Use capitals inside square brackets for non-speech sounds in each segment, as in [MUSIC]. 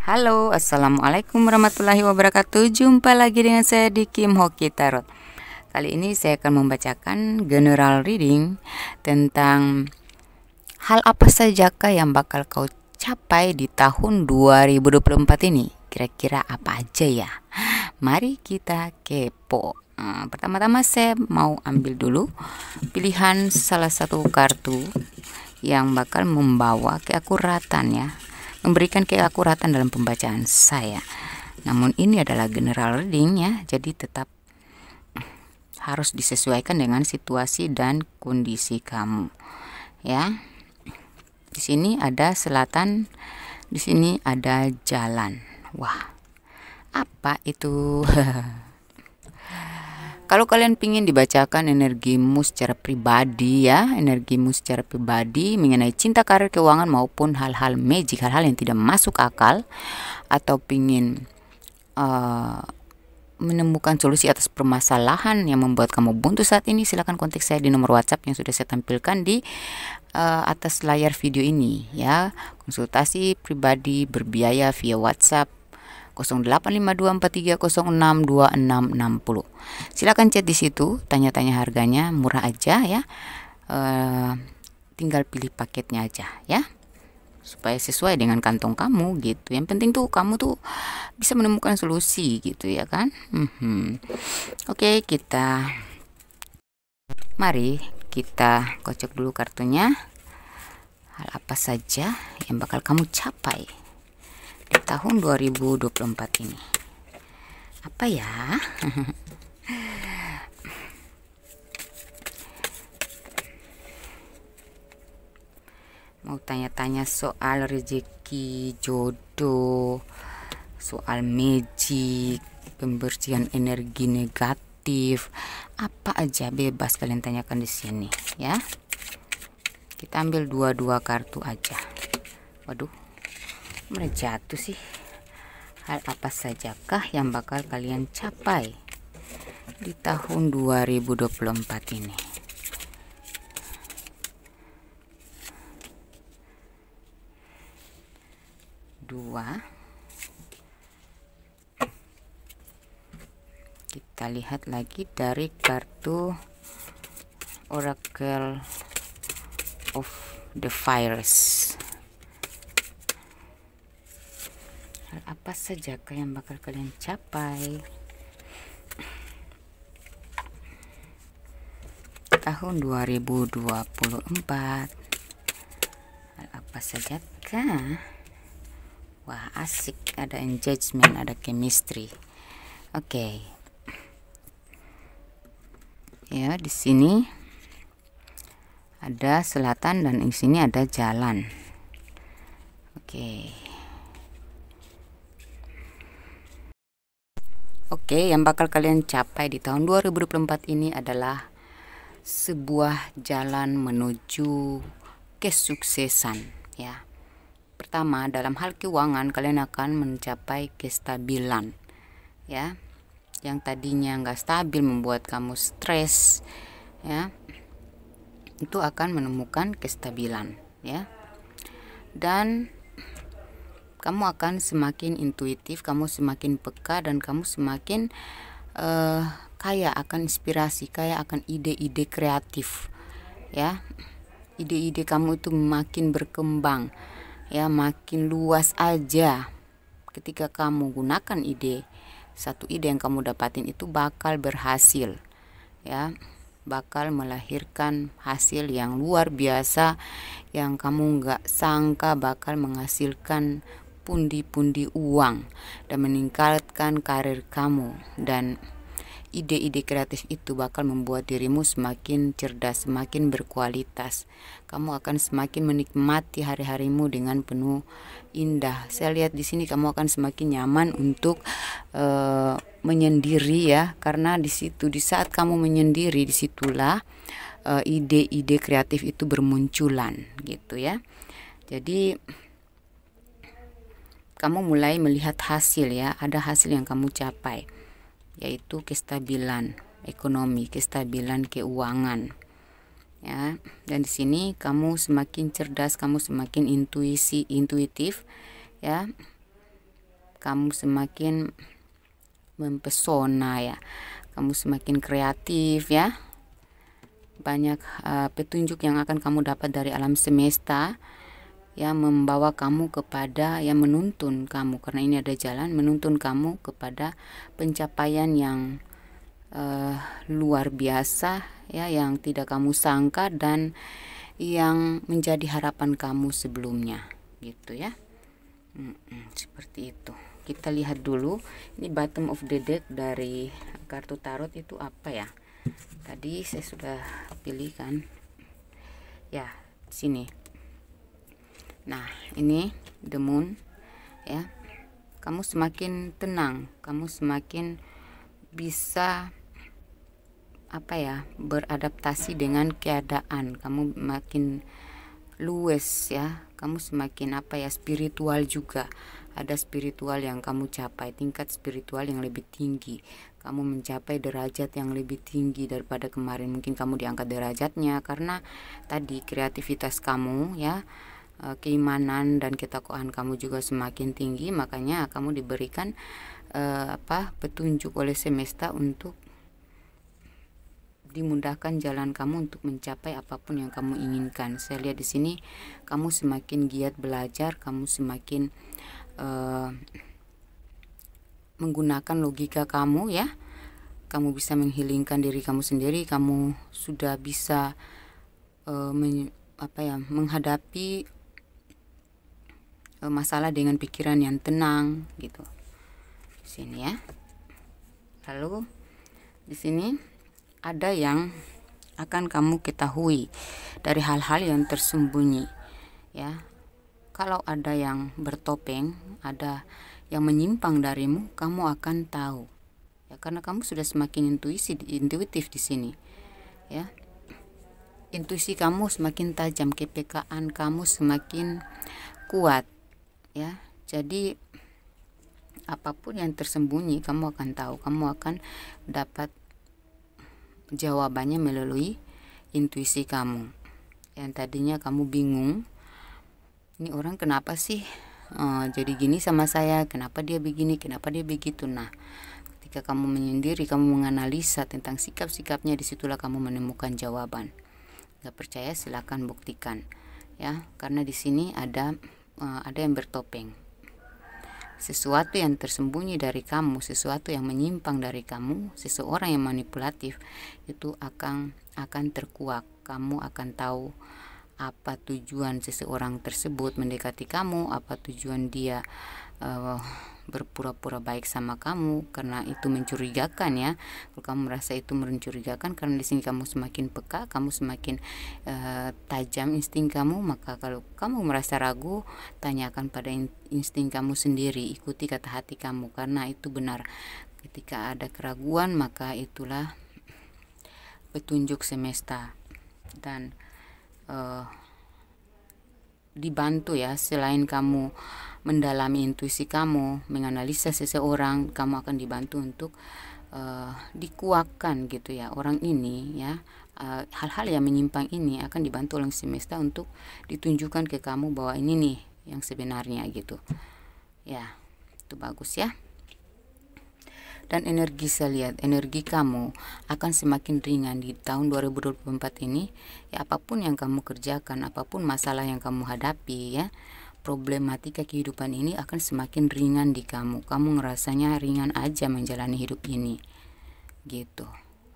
Halo, Assalamualaikum warahmatullahi wabarakatuh Jumpa lagi dengan saya di Kim Hoki Tarot Kali ini saya akan membacakan general reading Tentang hal apa sajakah yang bakal kau capai di tahun 2024 ini Kira-kira apa aja ya Mari kita kepo hmm, Pertama-tama saya mau ambil dulu Pilihan salah satu kartu Yang bakal membawa keakuratan ya memberikan keakuratan dalam pembacaan saya. Namun ini adalah general reading ya, jadi tetap harus disesuaikan dengan situasi dan kondisi kamu. Ya. Di sini ada selatan, di sini ada jalan. Wah. Apa itu? [LAUGHS] Kalau kalian ingin dibacakan energimu secara pribadi ya, energimu secara pribadi mengenai cinta karir keuangan maupun hal-hal magic, hal-hal yang tidak masuk akal atau ingin uh, eh, menemukan solusi atas permasalahan yang membuat kamu buntu saat ini, silahkan kontak saya di nomor WhatsApp yang sudah saya tampilkan di uh, atas layar video ini ya. Konsultasi pribadi berbiaya via WhatsApp 085243062660. Silakan chat di situ, tanya-tanya harganya, murah aja ya. E, tinggal pilih paketnya aja ya. Supaya sesuai dengan kantong kamu gitu. Yang penting tuh kamu tuh bisa menemukan solusi gitu ya kan. Mm -hmm. Oke, okay, kita mari kita kocok dulu kartunya. Hal apa saja yang bakal kamu capai? di tahun 2024 ini apa ya mau tanya-tanya soal rezeki jodoh soal magic pembersihan energi negatif apa aja bebas kalian tanyakan di sini ya kita ambil dua-dua kartu aja waduh mana jatuh sih hal apa sajakah yang bakal kalian capai di tahun 2024 ini dua kita lihat lagi dari kartu Oracle of the Virus apa saja yang bakal kalian capai tahun 2024 Hal apa saja wah asik ada engagement ada chemistry oke okay. ya di sini ada selatan dan di sini ada jalan oke okay. Oke, yang bakal kalian capai di tahun 2024 ini adalah sebuah jalan menuju kesuksesan ya. Pertama, dalam hal keuangan kalian akan mencapai kestabilan ya. Yang tadinya nggak stabil membuat kamu stres ya. Itu akan menemukan kestabilan ya. Dan kamu akan semakin intuitif, kamu semakin peka dan kamu semakin uh, kaya akan inspirasi, kaya akan ide-ide kreatif. Ya. Ide-ide kamu itu makin berkembang. Ya, makin luas aja. Ketika kamu gunakan ide, satu ide yang kamu dapatin itu bakal berhasil. Ya bakal melahirkan hasil yang luar biasa yang kamu nggak sangka bakal menghasilkan pundi-pundi uang dan meningkatkan karir kamu dan ide-ide kreatif itu bakal membuat dirimu semakin cerdas, semakin berkualitas. Kamu akan semakin menikmati hari-harimu dengan penuh indah. Saya lihat di sini kamu akan semakin nyaman untuk uh, menyendiri ya, karena di situ di saat kamu menyendiri disitulah eh, ide-ide uh, kreatif itu bermunculan gitu ya. Jadi kamu mulai melihat hasil ya, ada hasil yang kamu capai, yaitu kestabilan ekonomi, kestabilan keuangan. Ya, dan di sini kamu semakin cerdas, kamu semakin intuisi, intuitif, ya. Kamu semakin mempesona ya. Kamu semakin kreatif ya. Banyak uh, petunjuk yang akan kamu dapat dari alam semesta yang membawa kamu kepada yang menuntun kamu karena ini ada jalan menuntun kamu kepada pencapaian yang uh, luar biasa ya yang tidak kamu sangka dan yang menjadi harapan kamu sebelumnya gitu ya hmm, seperti itu kita lihat dulu ini bottom of the deck dari kartu tarot itu apa ya tadi saya sudah pilihkan ya sini Nah, ini the moon ya. Kamu semakin tenang, kamu semakin bisa apa ya, beradaptasi dengan keadaan. Kamu makin luwes ya. Kamu semakin apa ya, spiritual juga. Ada spiritual yang kamu capai, tingkat spiritual yang lebih tinggi. Kamu mencapai derajat yang lebih tinggi daripada kemarin. Mungkin kamu diangkat derajatnya karena tadi kreativitas kamu ya Eh, keimanan dan ketakuan kamu juga semakin tinggi makanya kamu diberikan uh, apa petunjuk oleh semesta untuk dimudahkan jalan kamu untuk mencapai apapun yang kamu inginkan. Saya lihat di sini kamu semakin giat belajar, kamu semakin uh, menggunakan logika kamu ya. Kamu bisa menghilingkan diri kamu sendiri, kamu sudah bisa uh, men, apa ya, menghadapi E, masalah dengan pikiran yang tenang gitu di sini ya lalu di sini ada yang akan kamu ketahui dari hal-hal yang tersembunyi ya kalau ada yang bertopeng ada yang menyimpang darimu kamu akan tahu ya karena kamu sudah semakin intuisi intuitif di sini ya intuisi kamu semakin tajam kepekaan kamu semakin kuat ya jadi apapun yang tersembunyi kamu akan tahu kamu akan dapat jawabannya melalui intuisi kamu yang tadinya kamu bingung ini orang kenapa sih uh, jadi gini sama saya kenapa dia begini kenapa dia begitu nah ketika kamu menyendiri kamu menganalisa tentang sikap-sikapnya disitulah kamu menemukan jawaban nggak percaya silahkan buktikan ya karena di sini ada Eh, ada yang bertopeng. Sesuatu yang tersembunyi dari kamu, sesuatu yang menyimpang dari kamu, seseorang yang manipulatif itu akan akan terkuak. Kamu akan tahu apa tujuan seseorang tersebut mendekati kamu, apa tujuan dia uh, berpura-pura baik sama kamu karena itu mencurigakan ya kalau kamu merasa itu mencurigakan karena di sini kamu semakin peka kamu semakin uh, tajam insting kamu maka kalau kamu merasa ragu tanyakan pada insting kamu sendiri ikuti kata hati kamu karena itu benar ketika ada keraguan maka itulah petunjuk semesta dan uh, dibantu ya selain kamu mendalami intuisi kamu menganalisa seseorang kamu akan dibantu untuk uh, dikuatkan gitu ya orang ini ya eh, hal-hal uh, yang menyimpang ini akan dibantu oleh semesta untuk ditunjukkan ke kamu bahwa ini nih yang sebenarnya gitu ya itu bagus ya dan energi saya lihat energi kamu akan semakin ringan di tahun 2024 ini ya apapun yang kamu kerjakan apapun masalah yang kamu hadapi ya problematika kehidupan ini akan semakin ringan di kamu kamu ngerasanya ringan aja menjalani hidup ini gitu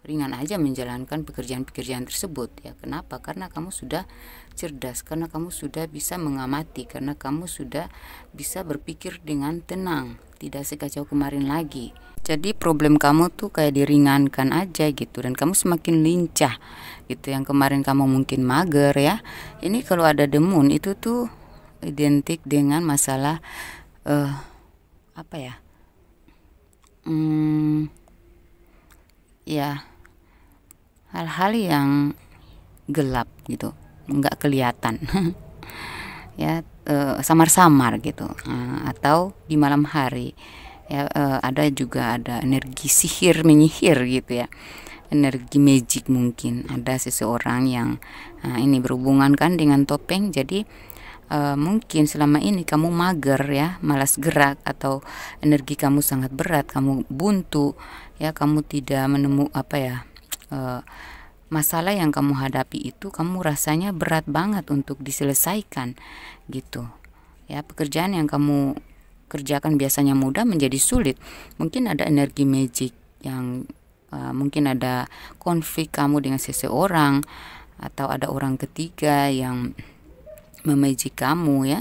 ringan aja menjalankan pekerjaan-pekerjaan tersebut ya kenapa karena kamu sudah cerdas karena kamu sudah bisa mengamati karena kamu sudah bisa berpikir dengan tenang tidak sekacau kemarin lagi jadi problem kamu tuh kayak diringankan aja gitu dan kamu semakin lincah gitu yang kemarin kamu mungkin mager ya ini kalau ada demun itu tuh identik dengan masalah uh, apa ya hmm, ya hal-hal yang gelap gitu nggak kelihatan [LAUGHS] ya eh, samar-samar uh, gitu uh, atau di malam hari ya e, ada juga ada energi sihir menyihir gitu ya energi magic mungkin ada seseorang yang uh, ini berhubungan kan dengan topeng jadi e, mungkin selama ini kamu mager ya malas gerak atau energi kamu sangat berat kamu buntu ya kamu tidak menemu apa ya e, masalah yang kamu hadapi itu kamu rasanya berat banget untuk diselesaikan gitu ya pekerjaan yang kamu kerjakan biasanya mudah menjadi sulit. Mungkin ada energi magic yang uh, mungkin ada konflik kamu dengan seseorang atau ada orang ketiga yang memejik kamu ya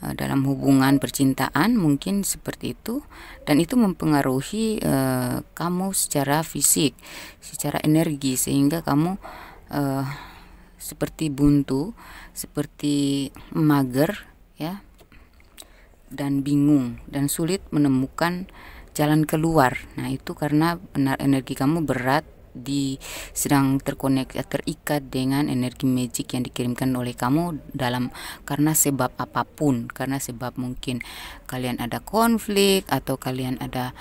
eh, dalam hubungan percintaan mungkin seperti itu dan itu mempengaruhi uh, kamu secara fisik, secara energi sehingga kamu uh, seperti buntu, seperti mager ya dan bingung dan sulit menemukan jalan keluar. Nah, itu karena benar energi kamu berat di sedang terkonek terikat dengan energi magic yang dikirimkan oleh kamu dalam karena sebab apapun, karena sebab mungkin kalian ada konflik atau kalian ada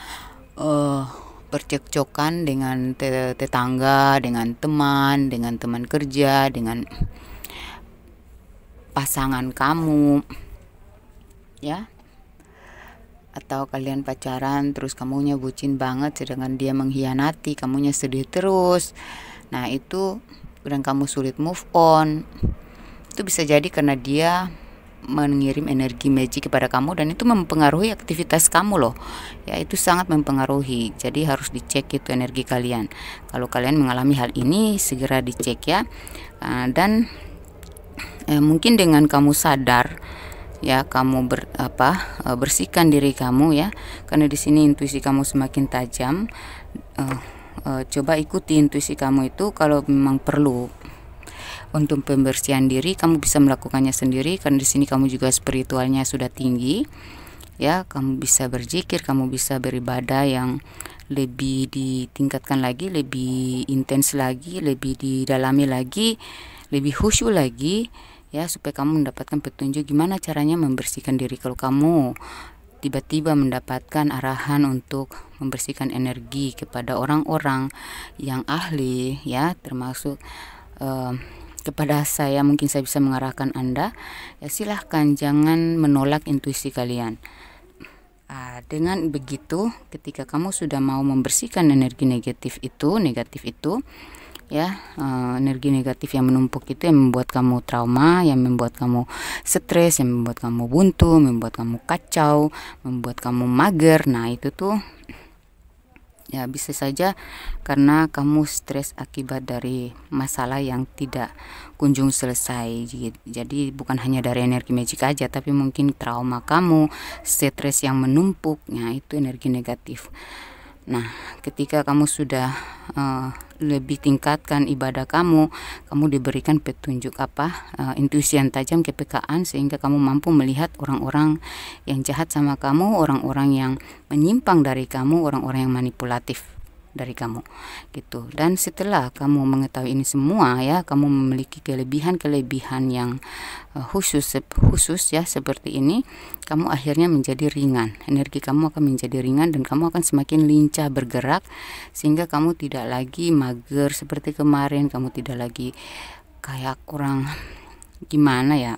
uh, eh, percekcokan dengan te tetangga, dengan teman, dengan teman kerja, dengan pasangan kamu. Ya, atau kalian pacaran terus kamunya bucin banget sedangkan dia mengkhianati kamunya sedih terus nah itu dan kamu sulit move on itu bisa jadi karena dia mengirim energi magic kepada kamu dan itu mempengaruhi aktivitas kamu loh ya itu sangat mempengaruhi jadi harus dicek itu energi kalian kalau kalian mengalami hal ini segera dicek ya ah, dan eh, mungkin dengan kamu sadar ya kamu ber, apa e, bersihkan diri kamu ya karena di sini intuisi kamu semakin tajam uh, uh, coba ikuti intuisi kamu itu kalau memang perlu untuk pembersihan diri kamu bisa melakukannya sendiri karena di sini kamu juga spiritualnya sudah tinggi ya kamu bisa berzikir kamu bisa beribadah yang lebih ditingkatkan lagi lebih intens lagi lebih didalami lagi lebih khusyuk lagi ya supaya kamu mendapatkan petunjuk gimana caranya membersihkan diri kalau kamu tiba-tiba mendapatkan arahan untuk membersihkan energi kepada orang-orang yang ahli ya termasuk eh, kepada saya mungkin saya bisa mengarahkan Anda ya silahkan jangan menolak intuisi kalian Nah, dengan begitu ketika kamu sudah mau membersihkan energi negatif itu negatif itu ya uh, energi negatif yang menumpuk itu yang membuat kamu trauma yang membuat kamu stres yang membuat kamu buntu membuat kamu kacau membuat kamu mager nah itu tuh ya bisa saja karena kamu stres akibat dari masalah yang tidak kunjung selesai jadi bukan hanya dari energi magic aja tapi mungkin trauma kamu stres yang menumpuknya itu energi negatif Nah, ketika kamu sudah uh, lebih tingkatkan ibadah kamu, kamu diberikan petunjuk apa? Uh, intuisi yang tajam, kepekaan sehingga kamu mampu melihat orang-orang yang jahat sama kamu, orang-orang yang menyimpang dari kamu, orang-orang yang manipulatif dari kamu gitu dan setelah kamu mengetahui ini semua ya kamu memiliki kelebihan-kelebihan yang uh, khusus khusus ya seperti ini kamu akhirnya menjadi ringan energi kamu akan menjadi ringan dan kamu akan semakin lincah bergerak sehingga kamu tidak lagi mager seperti kemarin kamu tidak lagi kayak kurang gimana ya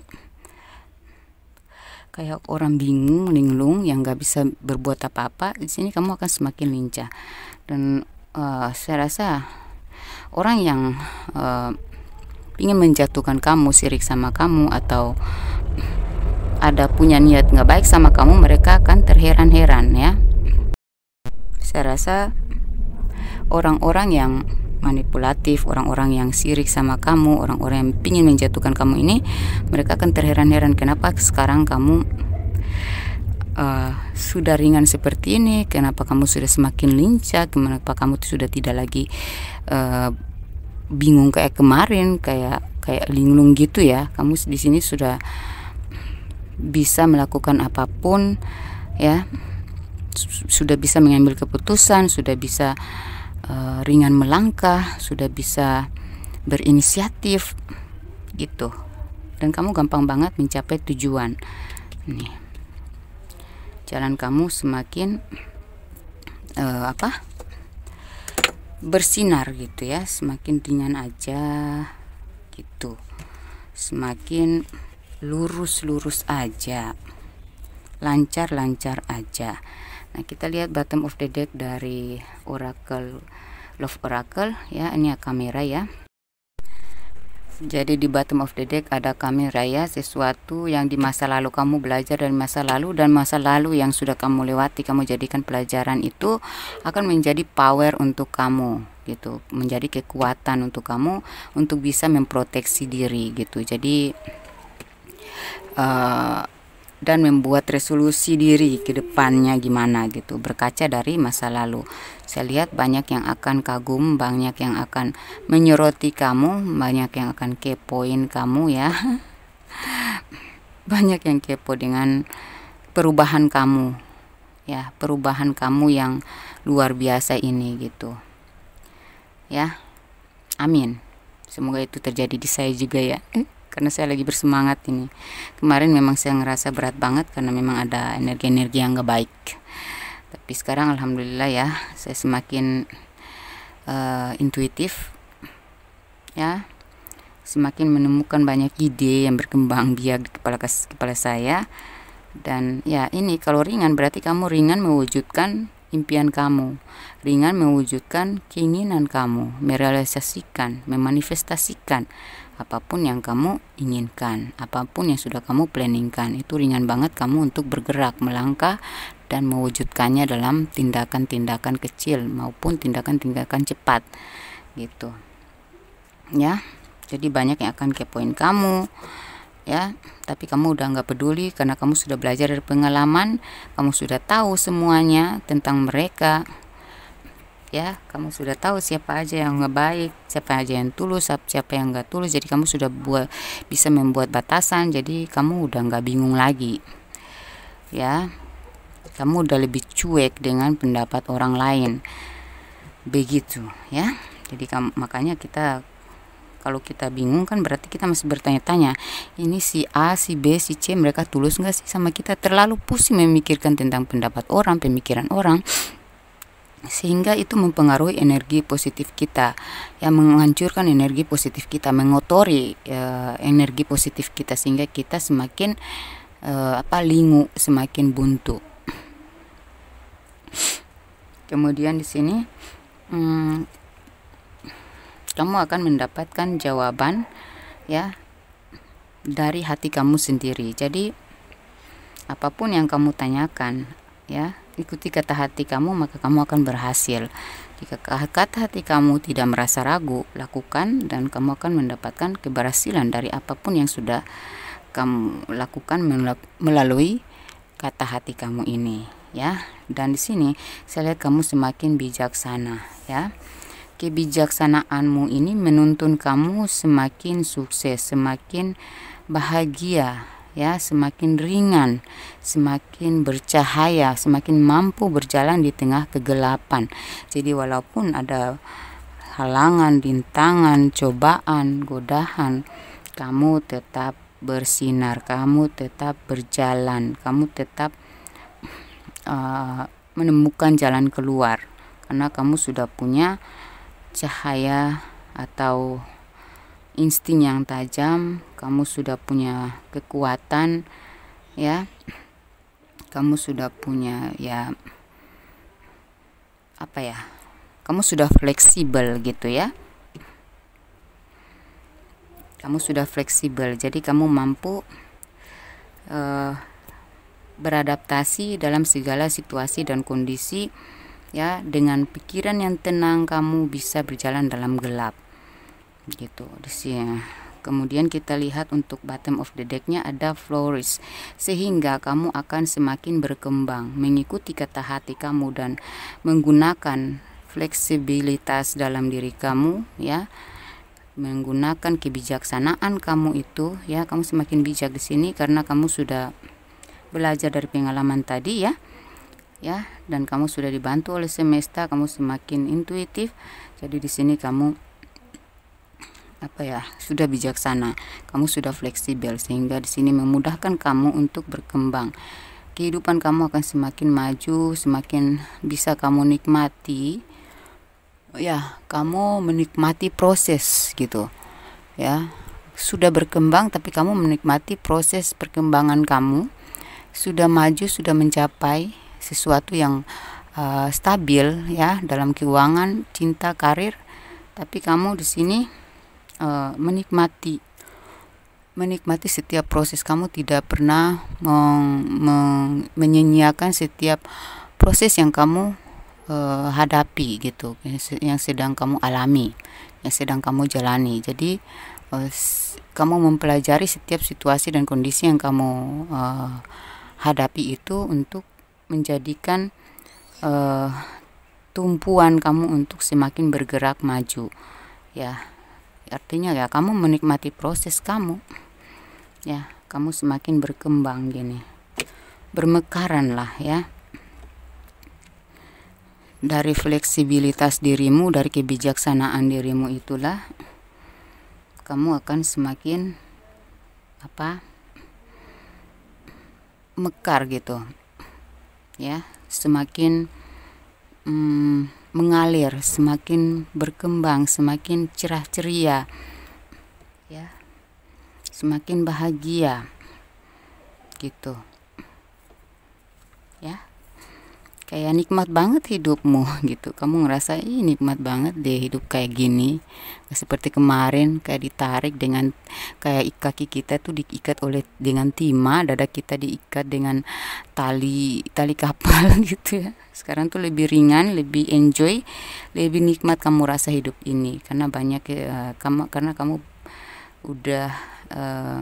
kayak orang bingung linglung yang nggak bisa berbuat apa-apa di sini kamu akan semakin lincah dan uh, saya rasa orang yang uh, ingin menjatuhkan kamu sirik sama kamu atau ada punya niat nggak baik sama kamu mereka akan terheran-heran ya saya rasa orang-orang yang manipulatif, orang-orang yang sirik sama kamu, orang-orang yang ingin menjatuhkan kamu ini, mereka akan terheran-heran kenapa sekarang kamu uh, sudah ringan seperti ini kenapa kamu sudah semakin lincah kenapa kamu sudah tidak lagi uh, bingung kayak kemarin kayak kayak linglung gitu ya kamu di sini sudah bisa melakukan apapun ya sudah bisa mengambil keputusan sudah bisa uh, ringan melangkah sudah bisa berinisiatif gitu dan kamu gampang banget mencapai tujuan nih jalan kamu semakin uh, apa bersinar gitu ya semakin ringan aja gitu semakin lurus-lurus aja lancar-lancar aja nah kita lihat bottom of the deck dari oracle love oracle ya ini ya kamera ya jadi di bottom of the deck ada kami raya sesuatu yang di masa lalu kamu belajar dan masa lalu dan masa lalu yang sudah kamu lewati kamu jadikan pelajaran itu akan menjadi power untuk kamu gitu, menjadi kekuatan untuk kamu untuk bisa memproteksi diri gitu. Jadi uh, dan membuat resolusi diri ke depannya gimana gitu berkaca dari masa lalu saya lihat banyak yang akan kagum banyak yang akan menyoroti kamu banyak yang akan kepoin kamu ya [LAUGHS] banyak yang kepo dengan perubahan kamu ya perubahan kamu yang luar biasa ini gitu ya amin semoga itu terjadi di saya juga ya karena saya lagi bersemangat ini kemarin memang saya ngerasa berat banget karena memang ada energi-energi yang gak baik tapi sekarang alhamdulillah ya saya semakin uh, intuitif ya semakin menemukan banyak ide yang berkembang biak di kepala kepala saya dan ya ini kalau ringan berarti kamu ringan mewujudkan impian kamu ringan mewujudkan keinginan kamu merealisasikan memanifestasikan apapun yang kamu inginkan, apapun yang sudah kamu planningkan. Itu ringan banget kamu untuk bergerak, melangkah dan mewujudkannya dalam tindakan-tindakan kecil maupun tindakan-tindakan cepat. Gitu. Ya. Jadi banyak yang akan kepoin kamu ya tapi kamu udah nggak peduli karena kamu sudah belajar dari pengalaman kamu sudah tahu semuanya tentang mereka ya kamu sudah tahu siapa aja yang ngebaik siapa aja yang tulus siapa yang nggak tulus jadi kamu sudah buat bisa membuat batasan jadi kamu udah nggak bingung lagi ya kamu udah lebih cuek dengan pendapat orang lain begitu ya jadi kamu, makanya kita kalau kita bingung kan berarti kita masih bertanya-tanya ini si A si B si C mereka tulus nggak sih sama kita terlalu pusing memikirkan tentang pendapat orang pemikiran orang sehingga itu mempengaruhi energi positif kita yang menghancurkan energi positif kita mengotori uh, energi positif kita sehingga kita semakin uh, apa lingu semakin buntu kemudian di sini hmm, kamu akan mendapatkan jawaban ya dari hati kamu sendiri jadi apapun yang kamu tanyakan ya Ikuti kata hati kamu, maka kamu akan berhasil. Jika kata hati kamu tidak merasa ragu, lakukan dan kamu akan mendapatkan keberhasilan dari apapun yang sudah kamu lakukan melalui kata hati kamu ini, ya. Dan di sini saya lihat kamu semakin bijaksana, ya. Kebijaksanaanmu ini menuntun kamu semakin sukses, semakin bahagia ya semakin ringan, semakin bercahaya, semakin mampu berjalan di tengah kegelapan. Jadi walaupun ada halangan, rintangan, cobaan, godahan, kamu tetap bersinar, kamu tetap berjalan, kamu tetap uh, menemukan jalan keluar karena kamu sudah punya cahaya atau insting yang tajam, kamu sudah punya kekuatan ya. Kamu sudah punya ya apa ya? Kamu sudah fleksibel gitu ya. Kamu sudah fleksibel, jadi kamu mampu uh, beradaptasi dalam segala situasi dan kondisi ya dengan pikiran yang tenang kamu bisa berjalan dalam gelap gitu di sini ya. kemudian kita lihat untuk bottom of the decknya ada flourish sehingga kamu akan semakin berkembang mengikuti kata hati kamu dan menggunakan fleksibilitas dalam diri kamu ya menggunakan kebijaksanaan kamu itu ya kamu semakin bijak di sini karena kamu sudah belajar dari pengalaman tadi ya ya dan kamu sudah dibantu oleh semesta kamu semakin intuitif jadi di sini kamu apa ya sudah bijaksana kamu sudah fleksibel sehingga di sini memudahkan kamu untuk berkembang kehidupan kamu akan semakin maju semakin bisa kamu nikmati ya kamu menikmati proses gitu ya sudah berkembang tapi kamu menikmati proses perkembangan kamu sudah maju sudah mencapai sesuatu yang uh, stabil ya dalam keuangan cinta karir tapi kamu di sini uh, menikmati menikmati setiap proses kamu tidak pernah meng, meng, menyenyiakan setiap proses yang kamu uh, hadapi gitu yang sedang kamu alami yang sedang kamu jalani jadi uh, kamu mempelajari setiap situasi dan kondisi yang kamu uh, hadapi itu untuk menjadikan uh, tumpuan kamu untuk semakin bergerak maju ya artinya ya kamu menikmati proses kamu ya kamu semakin berkembang gini bermekaran lah ya dari fleksibilitas dirimu dari kebijaksanaan dirimu itulah kamu akan semakin apa mekar gitu ya semakin hmm, mengalir, semakin berkembang, semakin cerah ceria. Ya. Semakin bahagia. Gitu. kayak nikmat banget hidupmu [LAUGHS] gitu kamu ngerasa ini nikmat banget deh hidup kayak gini seperti kemarin kayak ditarik dengan kayak kaki kita tuh diikat oleh dengan timah dada kita diikat dengan tali tali kapal [LAUGHS] gitu ya sekarang tuh lebih ringan lebih enjoy lebih nikmat kamu rasa hidup ini karena banyak uh, kamu karena kamu udah uh,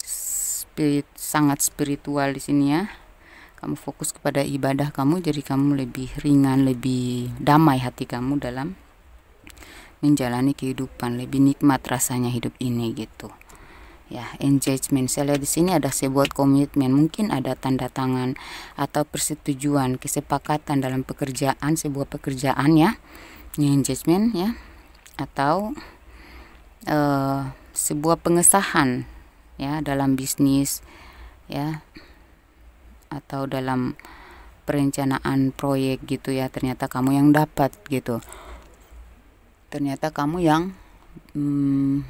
spirit sangat spiritual di sini ya kamu fokus kepada ibadah kamu jadi kamu lebih ringan lebih damai hati kamu dalam menjalani kehidupan lebih nikmat rasanya hidup ini gitu ya engagement saya lihat di sini ada sebuah komitmen mungkin ada tanda tangan atau persetujuan kesepakatan dalam pekerjaan sebuah pekerjaan ya engagement ya atau uh, sebuah pengesahan ya dalam bisnis ya atau dalam perencanaan proyek gitu ya ternyata kamu yang dapat gitu ternyata kamu yang hmm,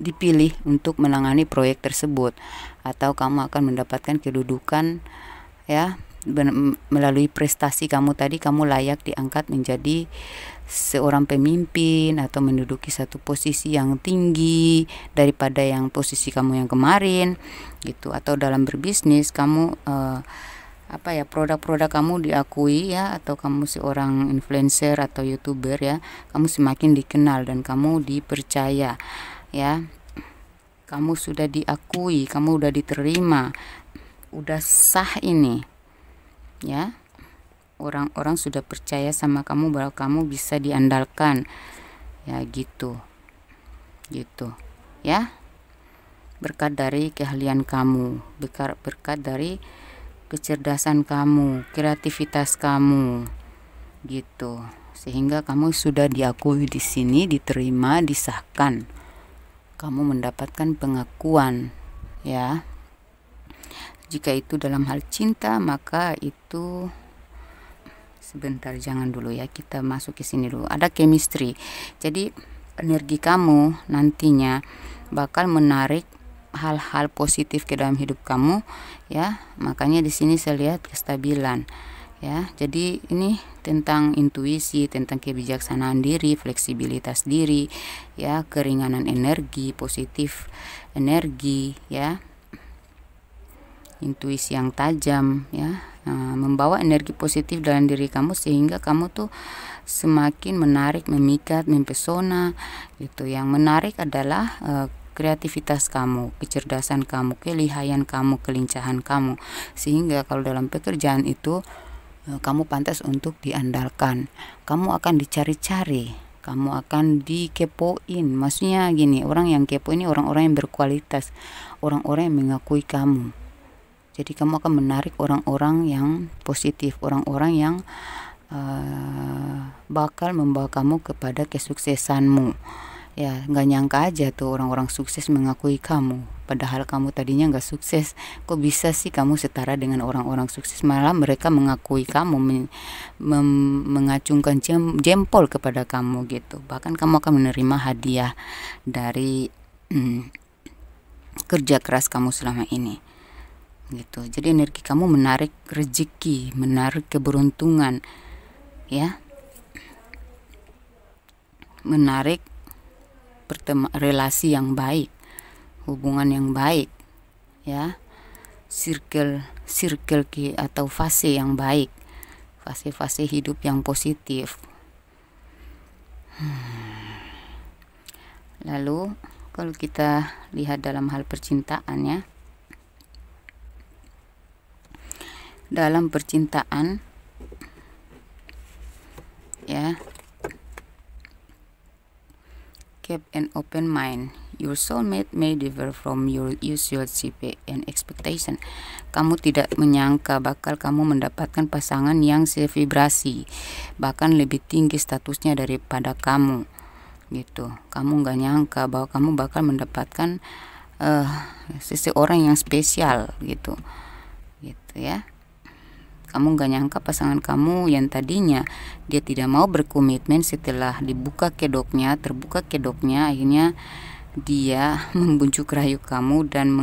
dipilih untuk menangani proyek tersebut atau kamu akan mendapatkan kedudukan ya melalui prestasi kamu tadi kamu layak diangkat menjadi seorang pemimpin atau menduduki satu posisi yang tinggi daripada yang posisi kamu yang kemarin gitu atau dalam berbisnis kamu uh, apa ya produk-produk kamu diakui ya atau kamu seorang influencer atau youtuber ya kamu semakin dikenal dan kamu dipercaya ya kamu sudah diakui kamu udah diterima udah sah ini ya orang-orang sudah percaya sama kamu bahwa kamu bisa diandalkan ya gitu gitu ya berkat dari keahlian kamu berkat berkat dari kecerdasan kamu kreativitas kamu gitu sehingga kamu sudah diakui di sini diterima disahkan kamu mendapatkan pengakuan ya jika itu dalam hal cinta maka itu sebentar jangan dulu ya kita masuk ke sini dulu ada chemistry jadi energi kamu nantinya bakal menarik hal-hal positif ke dalam hidup kamu ya makanya di sini saya lihat kestabilan ya jadi ini tentang intuisi tentang kebijaksanaan diri fleksibilitas diri ya keringanan energi positif energi ya intuisi yang tajam ya Eh, membawa energi positif dalam diri kamu sehingga kamu tuh semakin menarik, memikat, mempesona gitu. Yang menarik adalah e, kreativitas kamu, kecerdasan kamu, kelihayan kamu, kelincahan kamu. Sehingga kalau dalam pekerjaan itu e, kamu pantas untuk diandalkan. Kamu akan dicari-cari, kamu akan dikepoin. Maksudnya gini, orang yang kepo ini orang-orang yang berkualitas, orang-orang yang mengakui kamu jadi kamu akan menarik orang-orang yang positif, orang-orang yang uh, bakal membawa kamu kepada kesuksesanmu. Ya, nggak nyangka aja tuh orang-orang sukses mengakui kamu. Padahal kamu tadinya nggak sukses, kok bisa sih kamu setara dengan orang-orang sukses? Malah mereka mengakui kamu, men mengacungkan jem jempol kepada kamu gitu. Bahkan kamu akan menerima hadiah dari hmm, kerja keras kamu selama ini gitu. Jadi energi kamu menarik rezeki, menarik keberuntungan, ya, menarik pertema relasi yang baik, hubungan yang baik, ya, circle circle ki atau fase yang baik, fase-fase hidup yang positif. Hmm. Lalu kalau kita lihat dalam hal percintaan ya dalam percintaan ya keep an open mind your soulmate may differ from your usual CP and expectation kamu tidak menyangka bakal kamu mendapatkan pasangan yang sevibrasi bahkan lebih tinggi statusnya daripada kamu gitu kamu nggak nyangka bahwa kamu bakal mendapatkan uh, seseorang yang spesial gitu gitu ya kamu gak nyangka pasangan kamu yang tadinya dia tidak mau berkomitmen setelah dibuka kedoknya, terbuka kedoknya, akhirnya dia [LAUGHS] membujuk rayu kamu dan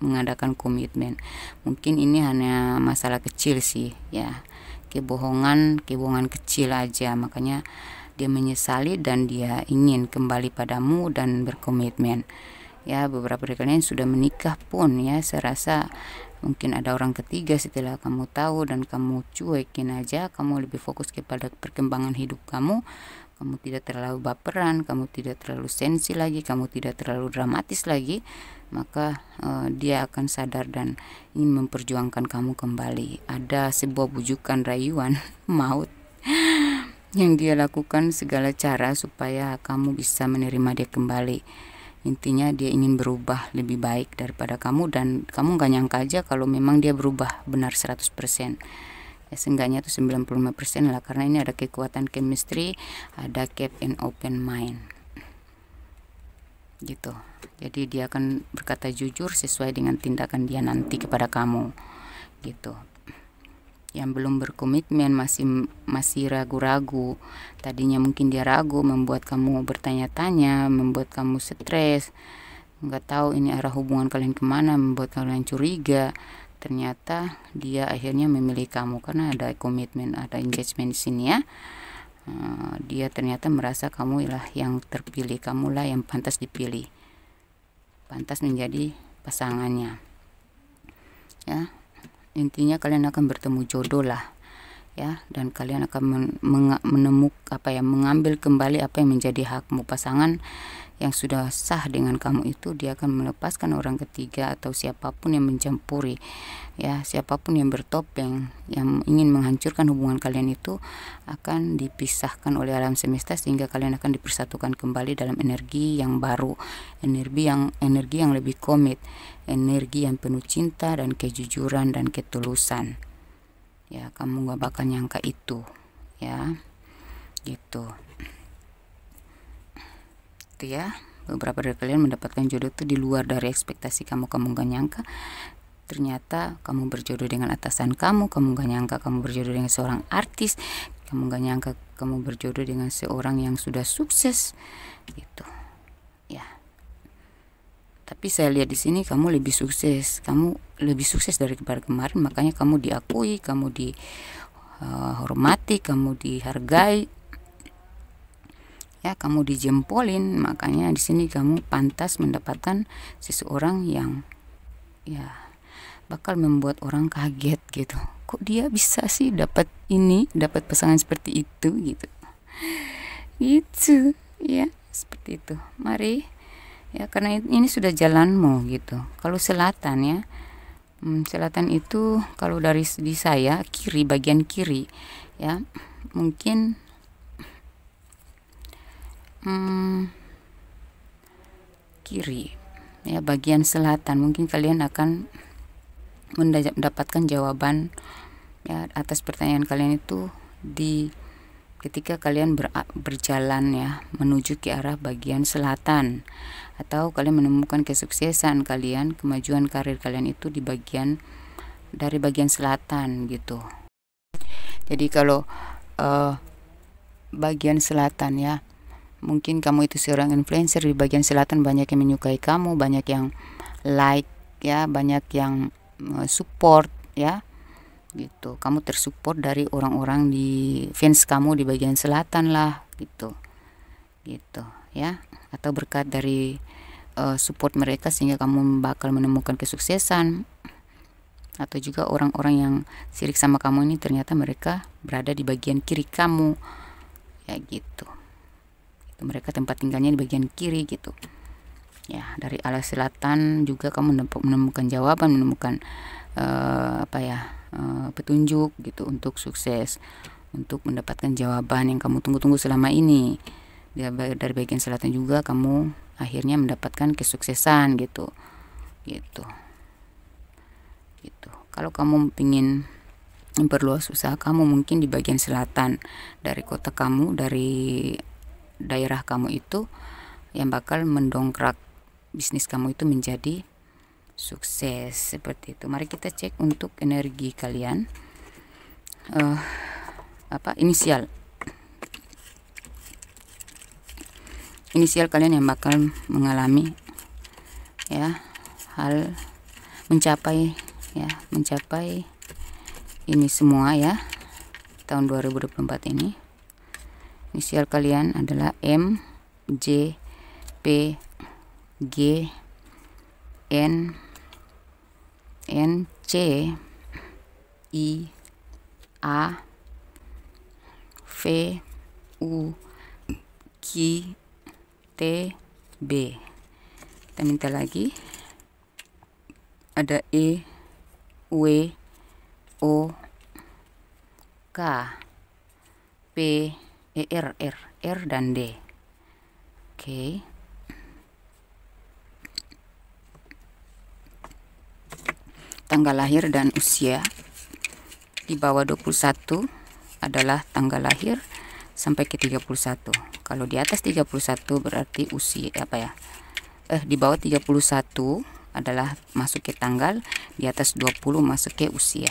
mengadakan komitmen. Mungkin ini hanya masalah kecil sih, ya. Kebohongan, kebohongan kecil aja. Makanya dia menyesali dan dia ingin kembali padamu dan berkomitmen. Ya, beberapa dari kalian sudah menikah pun ya, saya rasa Mungkin ada orang ketiga setelah kamu tahu dan kamu cuekin aja, kamu lebih fokus kepada perkembangan hidup kamu. Kamu tidak terlalu baperan, kamu tidak terlalu sensi lagi, kamu tidak terlalu dramatis lagi, maka uh, dia akan sadar dan ingin memperjuangkan kamu kembali. Ada sebuah bujukan rayuan [LAUGHS] maut yang dia lakukan segala cara supaya kamu bisa menerima dia kembali intinya dia ingin berubah lebih baik daripada kamu dan kamu gak nyangka aja kalau memang dia berubah benar 100% ya, seenggaknya itu 95% lah karena ini ada kekuatan chemistry ada keep and open mind gitu jadi dia akan berkata jujur sesuai dengan tindakan dia nanti kepada kamu gitu yang belum berkomitmen masih masih ragu-ragu tadinya mungkin dia ragu membuat kamu bertanya-tanya membuat kamu stres nggak tahu ini arah hubungan kalian kemana membuat kalian curiga ternyata dia akhirnya memilih kamu karena ada komitmen ada engagement di sini ya eh, dia ternyata merasa kamu lah yang terpilih kamulah yang pantas dipilih pantas menjadi pasangannya ya intinya kalian akan bertemu jodoh lah ya dan kalian akan menemuk apa ya mengambil kembali apa yang menjadi hakmu pasangan yang sudah sah dengan kamu itu dia akan melepaskan orang ketiga atau siapapun yang mencampuri ya siapapun yang bertopeng yang ingin menghancurkan hubungan kalian itu akan dipisahkan oleh alam semesta sehingga kalian akan dipersatukan kembali dalam energi yang baru energi yang energi yang lebih komit energi yang penuh cinta dan kejujuran dan ketulusan ya kamu gak bakal nyangka itu ya gitu gitu ya beberapa dari kalian mendapatkan jodoh itu di luar dari ekspektasi kamu kamu gak nyangka ternyata kamu berjodoh dengan atasan kamu kamu gak nyangka kamu berjodoh dengan seorang artis kamu gak nyangka kamu berjodoh dengan seorang yang sudah sukses gitu ya tapi saya lihat di sini kamu lebih sukses kamu lebih sukses dari kemarin makanya kamu diakui kamu dihormati eh, kamu dihargai ya kamu dijempolin makanya di sini kamu pantas mendapatkan seseorang yang ya bakal membuat orang kaget gitu kok dia bisa sih dapat ini dapat pasangan seperti itu gitu itu ya seperti itu mari ya karena ini sudah jalanmu gitu kalau selatan ya hmm, selatan itu kalau dari di saya kiri bagian kiri ya mungkin hmm, kiri ya bagian selatan mungkin kalian akan mendapatkan jawaban ya atas pertanyaan kalian itu di ketika kalian ber, berjalan ya menuju ke arah bagian selatan atau kalian menemukan kesuksesan kalian kemajuan karir kalian itu di bagian dari bagian selatan gitu jadi kalau uh, bagian selatan ya mungkin kamu itu seorang influencer di bagian selatan banyak yang menyukai kamu banyak yang like ya banyak yang eh, support ya gitu kamu tersupport dari orang-orang di fans kamu di bagian selatan lah gitu gitu ya atau berkat dari uh, support mereka sehingga kamu bakal menemukan kesuksesan atau juga orang-orang yang sirik sama kamu ini ternyata mereka berada di bagian kiri kamu ya gitu Gitu. mereka tempat tinggalnya di bagian kiri gitu ya dari arah selatan juga kamu menemukan jawaban menemukan uh, apa ya uh, petunjuk gitu untuk sukses untuk mendapatkan jawaban yang kamu tunggu-tunggu selama ini dari bagian selatan juga kamu akhirnya mendapatkan kesuksesan gitu gitu gitu kalau kamu ingin memperluas usaha kamu mungkin di bagian selatan dari kota kamu dari daerah kamu itu yang bakal mendongkrak bisnis kamu itu menjadi sukses seperti itu. Mari kita cek untuk energi kalian. Uh, apa inisial? Inisial kalian yang bakal mengalami ya hal mencapai ya, mencapai ini semua ya tahun 2024 ini inisial kalian adalah M J P G N N C I A V U Q T B kita minta lagi ada E W O K P E, eh, R er, R er, R er dan D oke tanggal lahir dan usia di bawah 21 adalah tanggal lahir sampai ke 31 kalau di atas 31 berarti usia apa ya eh di bawah 31 adalah masuk ke tanggal di atas 20 masuk ke usia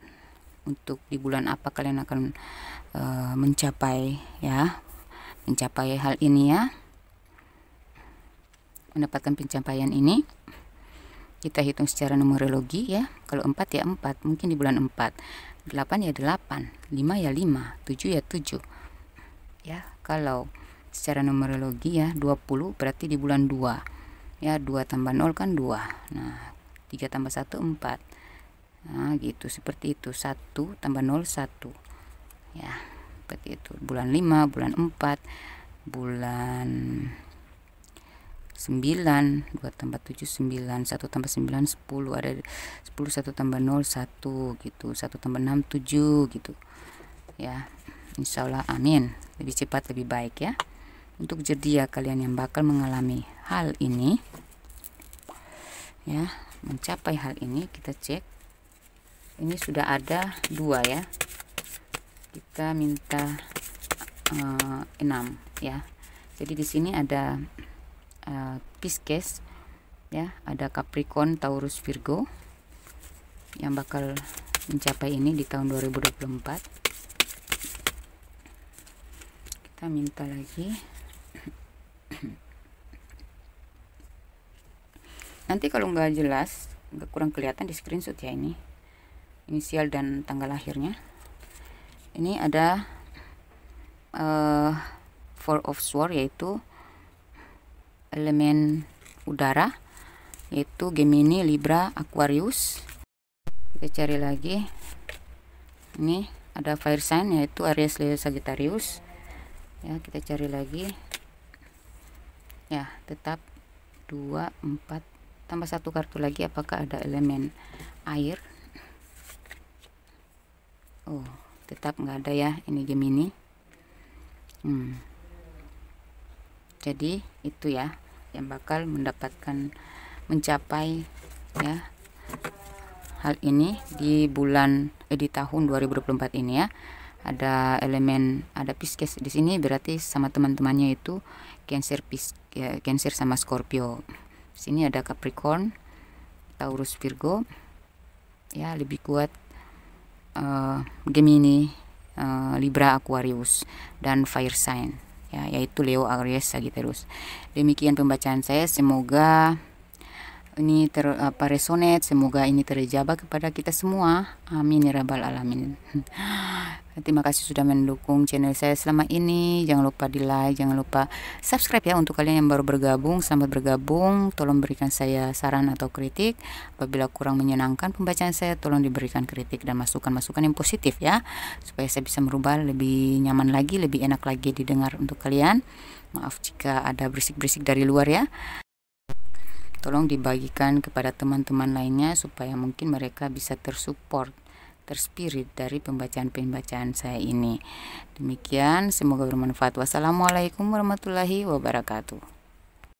untuk di bulan apa kalian akan uh, mencapai ya mencapai hal ini ya mendapatkan pencapaian ini kita hitung secara numerologi ya kalau 4 ya 4 mungkin di bulan 4 8 ya 8 5 ya 5 7 ya 7 ya kalau secara numerologi ya 20 berarti di bulan 2 ya 2 tambah 0 kan 2 nah 3 tambah 1 4 nah gitu seperti itu satu tambah nol satu ya seperti itu bulan lima bulan empat bulan sembilan 2 tambah tujuh sembilan satu tambah sembilan sepuluh ada sepuluh satu tambah nol satu gitu 1 tambah enam tujuh gitu ya insyaallah amin lebih cepat lebih baik ya untuk jadi ya kalian yang bakal mengalami hal ini ya mencapai hal ini kita cek ini sudah ada dua ya kita minta uh, eh, 6 ya jadi di sini ada uh, eh, Pisces ya ada Capricorn Taurus Virgo yang bakal mencapai ini di tahun 2024 kita minta lagi nanti kalau nggak jelas nggak kurang kelihatan di screenshot ya ini inisial dan tanggal lahirnya ini ada uh, four of sword yaitu elemen udara yaitu Gemini, Libra, Aquarius kita cari lagi ini ada fire sign yaitu Aries, Leo, Sagittarius ya kita cari lagi ya tetap 2, 4 tambah satu kartu lagi apakah ada elemen air oh tetap nggak ada ya ini Gemini hmm. jadi itu ya yang bakal mendapatkan mencapai ya hal ini di bulan eh, di tahun 2024 ini ya ada elemen ada Pisces di sini berarti sama teman-temannya itu Cancer Pis ya, Cancer sama Scorpio Di sini ada Capricorn Taurus Virgo ya lebih kuat uh, Gemini, uh, Libra, Aquarius dan Fire Sign ya yaitu Leo, Aries, Sagittarius. Demikian pembacaan saya, semoga ini ter apa resonate, semoga ini terjawab kepada kita semua. Amin ya rabbal alamin. [LAUGHS] Terima kasih sudah mendukung channel saya selama ini. Jangan lupa di like, jangan lupa subscribe ya untuk kalian yang baru bergabung. Selamat bergabung. Tolong berikan saya saran atau kritik. Apabila kurang menyenangkan pembacaan saya, tolong diberikan kritik dan masukan-masukan yang positif ya. Supaya saya bisa merubah lebih nyaman lagi, lebih enak lagi didengar untuk kalian. Maaf jika ada berisik-berisik dari luar ya tolong dibagikan kepada teman-teman lainnya supaya mungkin mereka bisa tersupport spirit dari pembacaan-pembacaan saya ini. Demikian, semoga bermanfaat. Wassalamualaikum warahmatullahi wabarakatuh.